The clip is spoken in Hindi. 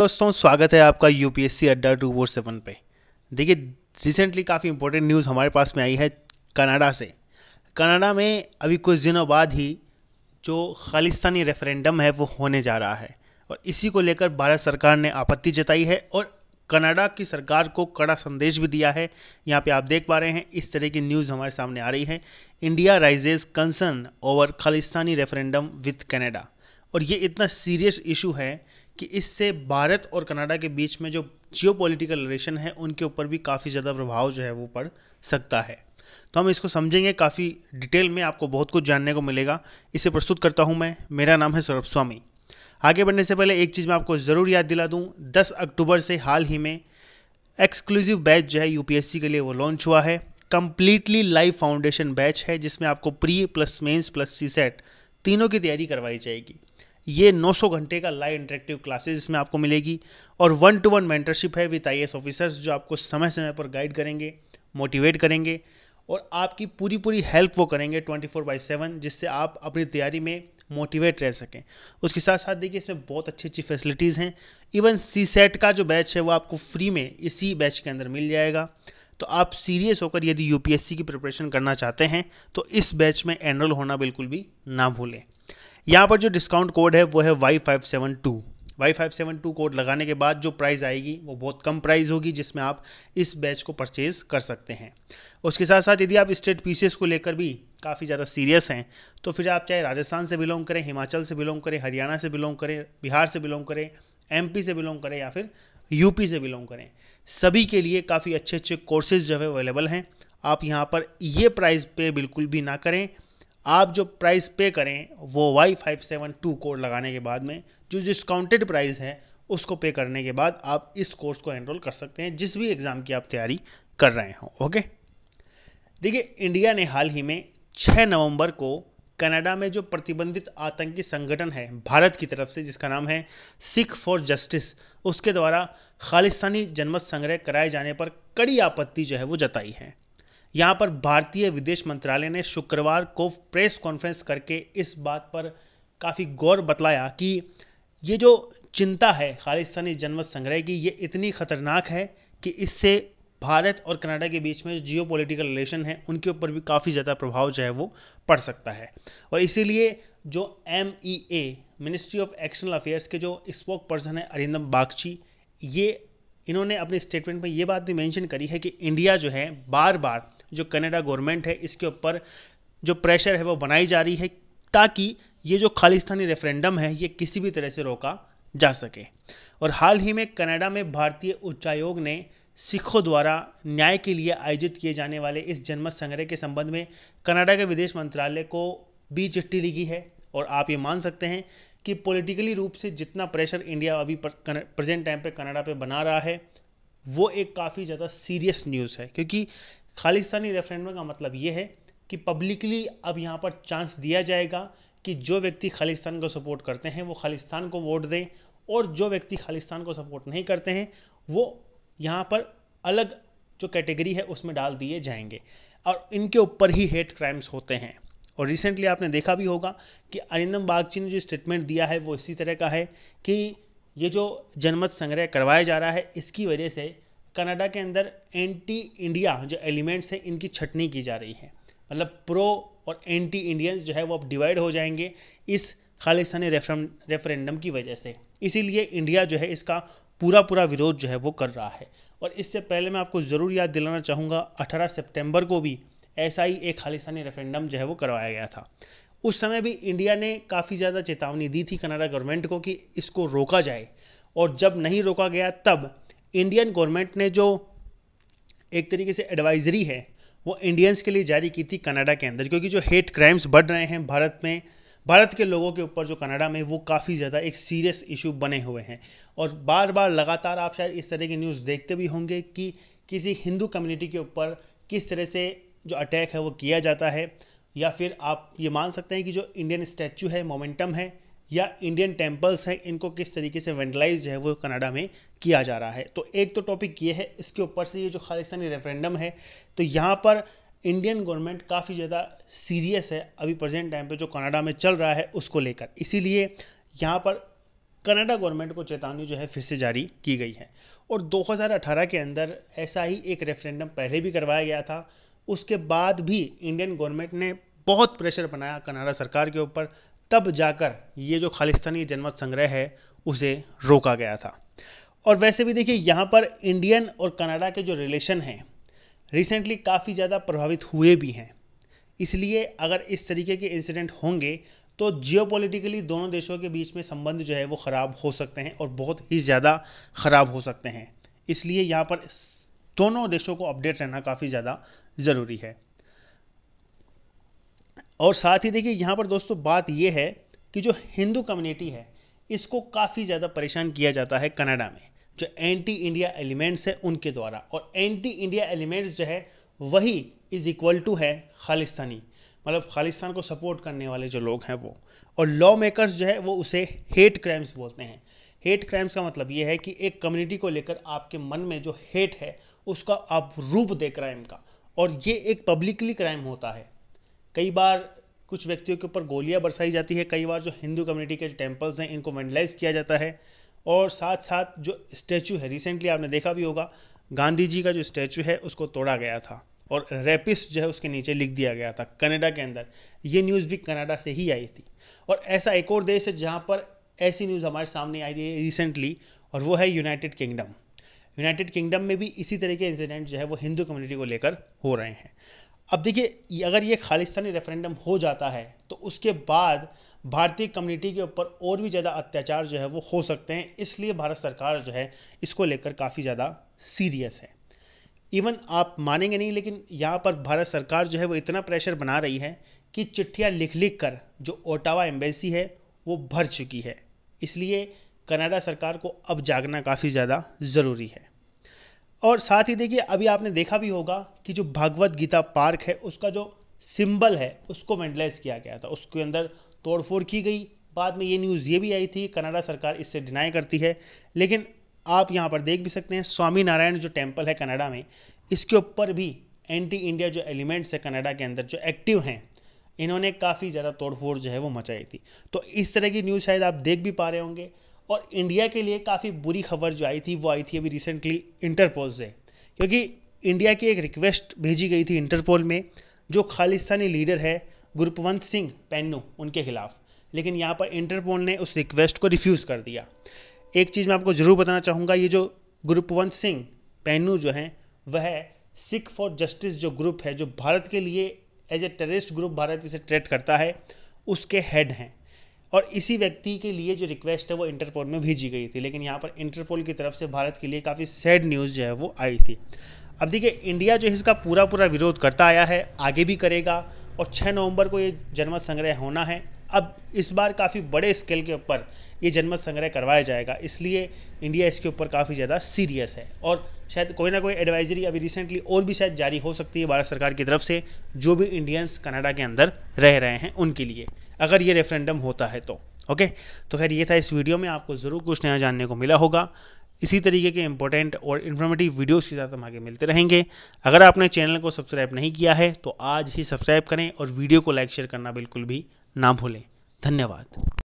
दोस्तों स्वागत है आपका यूपीएससी अड्डा टू फोर सेवन पे देखिए रिसेंटली काफ़ी इंपॉर्टेंट न्यूज़ हमारे पास में आई है कनाडा से कनाडा में अभी कुछ दिनों बाद ही जो खालिस्तानी रेफरेंडम है वो होने जा रहा है और इसी को लेकर भारत सरकार ने आपत्ति जताई है और कनाडा की सरकार को कड़ा संदेश भी दिया है यहाँ पे आप देख पा रहे हैं इस तरह की न्यूज़ हमारे सामने आ रही है India raises concern over Khalistani referendum with Canada और ये इतना सीरियस इशू है कि इससे भारत और कनाडा के बीच में जो जियो पोलिटिकल रिलेशन है उनके ऊपर भी काफ़ी ज़्यादा प्रभाव जो है वो पड़ सकता है तो हम इसको समझेंगे काफ़ी डिटेल में आपको बहुत कुछ जानने को मिलेगा इसे प्रस्तुत करता हूँ मैं मेरा नाम है सौरभ स्वामी आगे बढ़ने से पहले एक चीज़ मैं आपको ज़रूर याद दिला दूँ दस अक्टूबर से हाल ही में एक्सक्लूसिव बैच जो है यूपीएससी के लिए वो लॉन्च हुआ है कम्प्लीटली लाइव फाउंडेशन बैच है जिसमें आपको pre plus mains plus CSAT तीनों की तैयारी करवाई जाएगी ये 900 घंटे का लाइव इंटरेक्टिव क्लासेस इसमें आपको मिलेगी और वन टू वन मेंटरशिप है विथ आई ऑफिसर्स जो आपको समय समय पर गाइड करेंगे मोटिवेट करेंगे और आपकी पूरी पूरी हेल्प वो करेंगे ट्वेंटी फोर बाई सेवन जिससे आप अपनी तैयारी में मोटिवेट रह सकें उसके साथ साथ देखिए इसमें बहुत अच्छी अच्छी फैसिलिटीज़ हैं इवन सी सेट का जो बैच है वो आपको फ्री में इसी बैच के अंदर मिल जाएगा तो आप सीरियस होकर यदि यू की प्रिपरेशन करना चाहते हैं तो इस बैच में एनरोल होना बिल्कुल भी ना भूलें यहाँ पर जो डिस्काउंट कोड है वो है Y five seven two Y five seven two code लगाने के बाद जो प्राइस आएगी वो बहुत कम प्राइस होगी जिसमें आप इस बैच को परचेज़ कर सकते हैं उसके साथ साथ यदि आप स्टेट पीसीएस को लेकर भी काफ़ी ज़्यादा सीरियस हैं तो फिर आप चाहे राजस्थान से बिलोंग करें हिमाचल से बिलोंग करें हरियाणा से बिलोंग करें बिहार से बिलोंग करें एम से बिलोंग करें या फिर यूपी से बिलोंग करें सभी के लिए काफ़ी अच्छे अच्छे कोर्सेज जो है अवेलेबल हैं आप यहाँ पर ये प्राइस पे बिल्कुल भी ना करें आप जो प्राइस पे करें वो Y five seven two code लगाने के बाद में जो डिस्काउंटेड प्राइस है उसको पे करने के बाद आप इस कोर्स को एनरोल कर सकते हैं जिस भी एग्ज़ाम की आप तैयारी कर रहे हों ओके देखिए इंडिया ने हाल ही में 6 नवंबर को कनाडा में जो प्रतिबंधित आतंकी संगठन है भारत की तरफ से जिसका नाम है सिख फॉर जस्टिस उसके द्वारा खालिस्तानी जनमत संग्रह कराए जाने पर कड़ी आपत्ति जो है वो जताई है यहाँ पर भारतीय विदेश मंत्रालय ने शुक्रवार को प्रेस कॉन्फ्रेंस करके इस बात पर काफ़ी गौर बतलाया कि ये जो चिंता है खालिस्तानी जनमत संग्रह की ये इतनी ख़तरनाक है कि इससे भारत और कनाडा के बीच में जो जियो पोलिटिकल रिलेशन है उनके ऊपर भी काफ़ी ज़्यादा प्रभाव जो है वो पड़ सकता है और इसीलिए जो M E A ministry of external affairs के जो स्पोक पर्सन है अरिंदम बागची ये इन्होंने अपने स्टेटमेंट में ये बात भी मेंशन करी है कि इंडिया जो है बार बार जो कनाडा गवर्नमेंट है इसके ऊपर जो प्रेशर है वो बनाई जा रही है ताकि ये जो खालिस्तानी रेफरेंडम है ये किसी भी तरह से रोका जा सके और हाल ही में कनाडा में भारतीय उच्चायोग ने सिखों द्वारा न्याय के लिए आयोजित किए जाने वाले इस जनमत संग्रह के संबंध में कनाडा के विदेश मंत्रालय को भी चिट्ठी लिखी है और आप ये मान सकते हैं कि पॉलिटिकली रूप से जितना प्रेशर इंडिया अभी प्रेजेंट टाइम पे कनाडा पे बना रहा है वो एक काफ़ी ज़्यादा सीरियस न्यूज़ है क्योंकि खालिस्तानी रेफरेंडम का मतलब ये है कि पब्लिकली अब यहाँ पर चांस दिया जाएगा कि जो व्यक्ति खालिस्तान को सपोर्ट करते हैं वो खालिस्तान को वोट दें और जो व्यक्ति खालिस्तान को सपोर्ट नहीं करते हैं वो यहाँ पर अलग जो कैटेगरी है उसमें डाल दिए जाएंगे और इनके ऊपर ही हेट क्राइम्स होते हैं और रिसेंटली आपने देखा भी होगा कि अरिंदम बागची ने जो स्टेटमेंट दिया है वो इसी तरह का है कि ये जो जनमत संग्रह करवाया जा रहा है इसकी वजह से कनाडा के अंदर एंटी इंडिया जो एलिमेंट्स हैं इनकी छटनी की जा रही है मतलब प्रो और एंटी इंडियंस जो है वो अब डिवाइड हो जाएंगे इस खालिस्तानी रेफरेंडम की वजह से इसीलिए इंडिया जो है इसका पूरा पूरा विरोध जो है वो कर रहा है और इससे पहले मैं आपको ज़रूर याद दिलाना चाहूँगा 18 सितंबर को भी ऐसा ही एक खालिस्तानी रेफरेंडम जो है वो करवाया गया था उस समय भी इंडिया ने काफ़ी ज़्यादा चेतावनी दी थी कनाडा गवर्नमेंट को कि इसको रोका जाए और जब नहीं रोका गया तब इंडियन गवर्नमेंट ने जो एक तरीके से एडवाइजरी है वो इंडियंस के लिए जारी की थी कनाडा के अंदर क्योंकि जो हेट क्राइम्स बढ़ रहे हैं भारत में भारत के लोगों के ऊपर जो कनाडा में वो काफ़ी ज़्यादा एक सीरियस इशू बने हुए हैं और बार बार लगातार आप शायद इस तरह की न्यूज़ देखते भी होंगे कि किसी हिंदू कम्युनिटी के ऊपर किस तरह से जो अटैक है वो किया जाता है या फिर आप ये मान सकते हैं कि जो इंडियन स्टैचू है मोमेंटम है या इंडियन टेम्पल्स हैं इनको किस तरीके से वेंडलाइज है वो कनाडा में किया जा रहा है तो एक तो टॉपिक ये है इसके ऊपर से ये जो खालिस्तानी रेफरेंडम है तो यहाँ पर इंडियन गवर्नमेंट काफ़ी ज़्यादा सीरियस है अभी प्रेजेंट टाइम पे जो कनाडा में चल रहा है उसको लेकर इसीलिए यहाँ पर कनाडा गवर्नमेंट को चेतावनी जो है फिर से जारी की गई है और 2018 के अंदर ऐसा ही एक रेफरेंडम पहले भी करवाया गया था उसके बाद भी इंडियन गवर्नमेंट ने बहुत प्रेशर बनाया कनाडा सरकार के ऊपर तब जाकर ये जो खालिस्तानी जनमत संग्रह है उसे रोका गया था और वैसे भी देखिए यहाँ पर इंडियन और कनाडा के जो रिलेशन हैं रिसेंटली काफ़ी ज़्यादा प्रभावित हुए भी हैं इसलिए अगर इस तरीके के इंसिडेंट होंगे तो जियो दोनों देशों के बीच में संबंध जो है वो ख़राब हो सकते हैं और बहुत ही ज़्यादा ख़राब हो सकते हैं इसलिए यहाँ पर दोनों देशों को अपडेट रहना काफ़ी ज़्यादा ज़रूरी है और साथ ही देखिए यहाँ पर दोस्तों बात यह है कि जो हिंदू कम्युनिटी है इसको काफ़ी ज़्यादा परेशान किया जाता है कनाडा में जो एंटी इंडिया एलिमेंट्स है उनके द्वारा और एंटी इंडिया एलिमेंट्स जो है वही इज़ इक्वल टू है खालिस्तानी मतलब खालिस्तान को सपोर्ट करने वाले जो लोग हैं वो और लॉ मेकर्स जो है वो उसे हेट क्राइम्स बोलते हैं हेट क्राइम्स का मतलब ये है कि एक कम्युनिटी को लेकर आपके मन में जो हेट है उसका आप रूप दे क्राइम का और ये एक पब्लिकली क्राइम होता है कई बार कुछ व्यक्तियों के ऊपर गोलियां बरसाई जाती है कई बार जो हिंदू कम्युनिटी के टेम्पल्स हैं इनको वेंडलाइज किया जाता है और साथ साथ जो स्टैचू है रिसेंटली आपने देखा भी होगा गांधी जी का जो स्टैचू है उसको तोड़ा गया था और रेपिस जो है उसके नीचे लिख दिया गया था कनाडा के अंदर ये न्यूज़ भी कनाडा से ही आई थी और ऐसा एक और देश है जहाँ पर ऐसी न्यूज़ हमारे सामने आई थी रिसेंटली और वो है यूनाइटेड किंगडम यूनाइटेड किंगडम में भी इसी तरह के इंसिडेंट जो है वो हिंदू कम्युनिटी को लेकर हो रहे हैं अब देखिए अगर ये खालिस्तानी रेफरेंडम हो जाता है तो उसके बाद भारतीय कम्युनिटी के ऊपर और भी ज़्यादा अत्याचार जो है वो हो सकते हैं इसलिए भारत सरकार जो है इसको लेकर काफ़ी ज़्यादा सीरियस है इवन आप मानेंगे नहीं लेकिन यहाँ पर भारत सरकार जो है वो इतना प्रेशर बना रही है कि चिट्ठियाँ लिख लिख कर जो ओटावा एम्बेसी है वो भर चुकी है इसलिए कनाडा सरकार को अब जागना काफ़ी ज़्यादा ज़रूरी है और साथ ही देखिए अभी आपने देखा भी होगा कि जो भागवत गीता पार्क है उसका जो सिंबल है उसको वेंडलाइज किया गया था उसके अंदर तोड़फोड़ की गई बाद में ये न्यूज़ ये भी आई थी कनाडा सरकार इससे डिनाई करती है लेकिन आप यहाँ पर देख भी सकते हैं स्वामी नारायण जो टेम्पल है कनाडा में इसके ऊपर भी एंटी इंडिया जो एलिमेंट्स है कनाडा के अंदर जो एक्टिव हैं इन्होंने काफ़ी ज़्यादा तोड़फोड़ जो है वो मचाई थी तो इस तरह की न्यूज़ शायद आप देख भी पा रहे होंगे और इंडिया के लिए काफ़ी बुरी खबर जो आई थी वो आई थी अभी रिसेंटली इंटरपोल से क्योंकि इंडिया की एक रिक्वेस्ट भेजी गई थी इंटरपोल में जो खालिस्तानी लीडर है गुरुपवंत सिंह पेन्नू उनके खिलाफ लेकिन यहाँ पर इंटरपोल ने उस रिक्वेस्ट को रिफ्यूज़ कर दिया एक चीज़ मैं आपको ज़रूर बताना चाहूँगा ये जो गुरुपवंत सिंह पैनू जो हैं वह सिख फॉर जस्टिस जो ग्रुप है जो भारत के लिए as a terrorist group Bharat इसे ट्रेट करता है उसके हेड हैं और इसी व्यक्ति के लिए जो रिक्वेस्ट है वो इंटरपोल में भेजी गई थी लेकिन यहाँ पर इंटरपोल की तरफ से भारत के लिए काफ़ी सैड न्यूज़ जो है वो आई थी अब देखिए इंडिया जो इसका पूरा पूरा विरोध करता आया है आगे भी करेगा और 6 नवंबर को ये जनमत संग्रह होना है अब इस बार काफ़ी बड़े स्केल के ऊपर ये जनमत संग्रह करवाया जाएगा इसलिए इंडिया इसके ऊपर काफ़ी ज़्यादा सीरियस है और शायद कोई ना कोई एडवाइजरी अभी रिसेंटली और भी शायद जारी हो सकती है भारत सरकार की तरफ से जो भी इंडियंस कनाडा के अंदर रह रहे हैं उनके लिए अगर ये रेफरेंडम होता है तो ओके तो खैर ये था इस वीडियो में आपको ज़रूर कुछ नया जानने को मिला होगा इसी तरीके के इंपॉर्टेंट और इन्फॉर्मेटिव वीडियोस के साथ हम आगे मिलते रहेंगे अगर आपने चैनल को सब्सक्राइब नहीं किया है तो आज ही सब्सक्राइब करें और वीडियो को लाइक शेयर करना बिल्कुल भी ना भूलें धन्यवाद